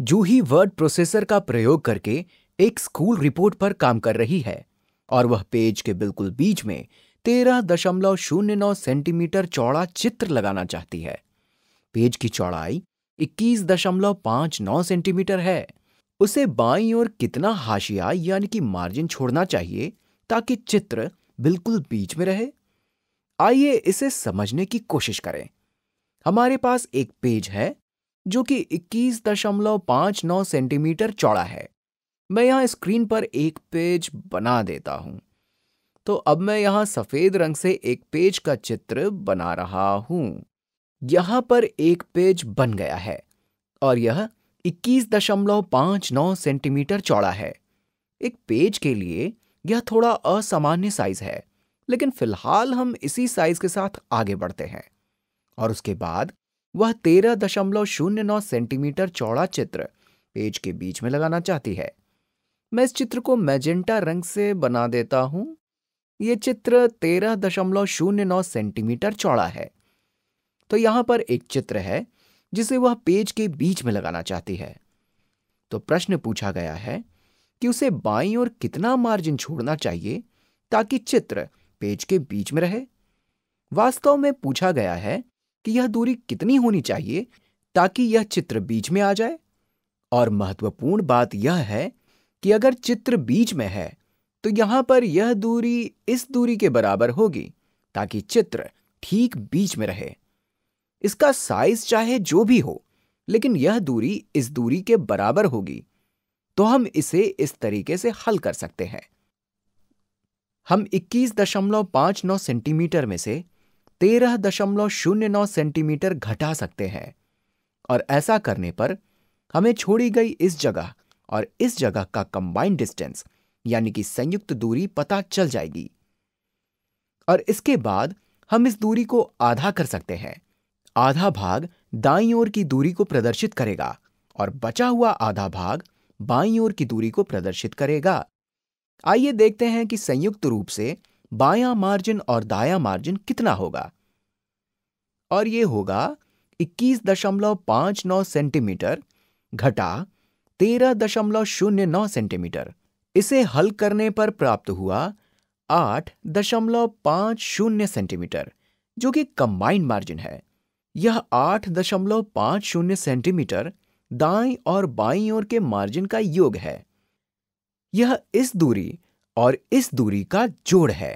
जूही word processor का प्रयोग करके एक स्कूल रिपोर्ट पर काम कर रही है और वह पेज के बिल्कुल बीच में तेरह दशमलव शून्य नौ सेंटीमीटर चौड़ा चित्र लगाना चाहती है पेज की चौड़ाई इक्कीस दशमलव पांच नौ सेंटीमीटर है उसे बाईं ओर कितना हाशिया यानी कि मार्जिन छोड़ना चाहिए ताकि चित्र बिल्कुल बीच में रहे आइए इसे समझने की कोशिश करें हमारे पास एक पेज है जो कि 21.59 सेंटीमीटर चौड़ा है मैं यहाँ स्क्रीन पर एक पेज बना देता हूँ तो अब मैं यहाँ सफ़ेद रंग से एक पेज का चित्र बना रहा हूँ यहाँ पर एक पेज बन गया है और यह 21.59 सेंटीमीटर चौड़ा है एक पेज के लिए यह थोड़ा असामान्य साइज है लेकिन फिलहाल हम इसी साइज के साथ आगे बढ़ते हैं और उसके बाद वह तेरह दशमलव शून्य नौ सेंटीमीटर चौड़ा चित्र पेज के बीच में लगाना चाहती है मैं इस चित्र को मैजेंटा रंग से बना देता हूं यह चित्र तेरह दशमलव शून्य नौ सेंटीमीटर चौड़ा है तो यहां पर एक चित्र है जिसे वह पेज के बीच में लगाना चाहती है तो प्रश्न पूछा गया है कि उसे बाई और कितना मार्जिन छोड़ना चाहिए ताकि चित्र पेज के बीच में रहे वास्तव में पूछा गया है कि यह दूरी कितनी होनी चाहिए ताकि यह चित्र बीच में आ जाए और महत्वपूर्ण बात यह है कि अगर चित्र बीच में है तो यहां पर यह दूरी इस दूरी के बराबर होगी ताकि चित्र ठीक बीच में रहे इसका साइज चाहे जो भी हो लेकिन यह दूरी इस दूरी के बराबर होगी तो हम इसे इस तरीके से हल कर सकते हैं हम 21.59 सेंटीमीटर में से तेरह दशमलव शून्य नौ सेंटीमीटर घटा सकते हैं और ऐसा करने पर हमें छोड़ी गई इस जगह और इस जगह का कंबाइंड डिस्टेंस यानी कि संयुक्त दूरी पता चल जाएगी और इसके बाद हम इस दूरी को आधा कर सकते हैं आधा भाग दाई ओर की दूरी को प्रदर्शित करेगा और बचा हुआ आधा भाग बाई ओर की दूरी को प्रदर्शित करेगा आइए देखते हैं कि संयुक्त रूप से बाया मार्जिन और दाया मार्जिन कितना होगा और यह होगा 21.59 सेंटीमीटर घटा 13.09 सेंटीमीटर इसे हल करने पर प्राप्त हुआ 8.50 सेंटीमीटर जो कि कंबाइंड मार्जिन है यह 8.50 सेंटीमीटर दाई और बाई ओर के मार्जिन का योग है यह इस दूरी और इस दूरी का जोड़ है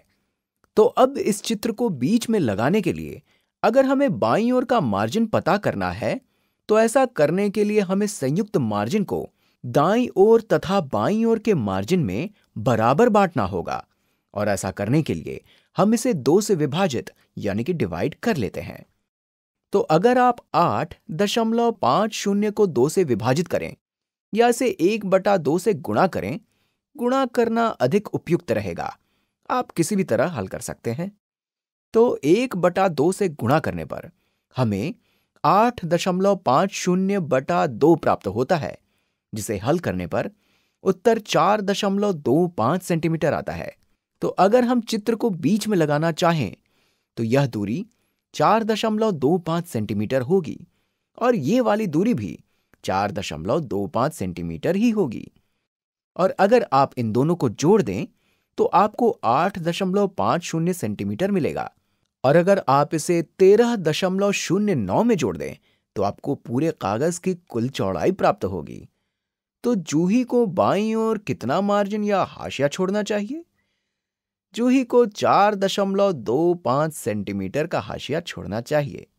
तो अब इस चित्र को बीच में लगाने के लिए अगर हमें बाई ओर का मार्जिन पता करना है तो ऐसा करने के लिए हमें संयुक्त मार्जिन को दाई ओर तथा बाई ओर के मार्जिन में बराबर बांटना होगा और ऐसा करने के लिए हम इसे दो से विभाजित यानी कि डिवाइड कर लेते हैं तो अगर आप आठ दशमलव पांच शून्य को दो से विभाजित करें या इसे एक बटा दो से गुणा करें गुणा करना अधिक उपयुक्त रहेगा आप किसी भी तरह हल कर सकते हैं तो एक बटा दो से गुणा करने पर हमें आठ दशमलव पांच शून्य बटा दो प्राप्त होता है जिसे हल करने पर उत्तर चार दशमलव दो पांच सेंटीमीटर आता है तो अगर हम चित्र को बीच में लगाना चाहें तो यह दूरी चार दशमलव दो पांच सेंटीमीटर होगी और ये वाली दूरी भी चार दशमलव दो पांच सेंटीमीटर ही होगी और अगर आप इन दोनों को जोड़ दें तो आपको आठ दशमलव पांच शून्य सेंटीमीटर मिलेगा और अगर आप इसे तेरह दशमलव शून्य नौ में जोड़ दें तो आपको पूरे कागज की कुल चौड़ाई प्राप्त होगी तो जूही को बाई और कितना मार्जिन या हाशिया छोड़ना चाहिए जूही को चार दशमलव दो पांच सेंटीमीटर का हाशिया छोड़ना चाहिए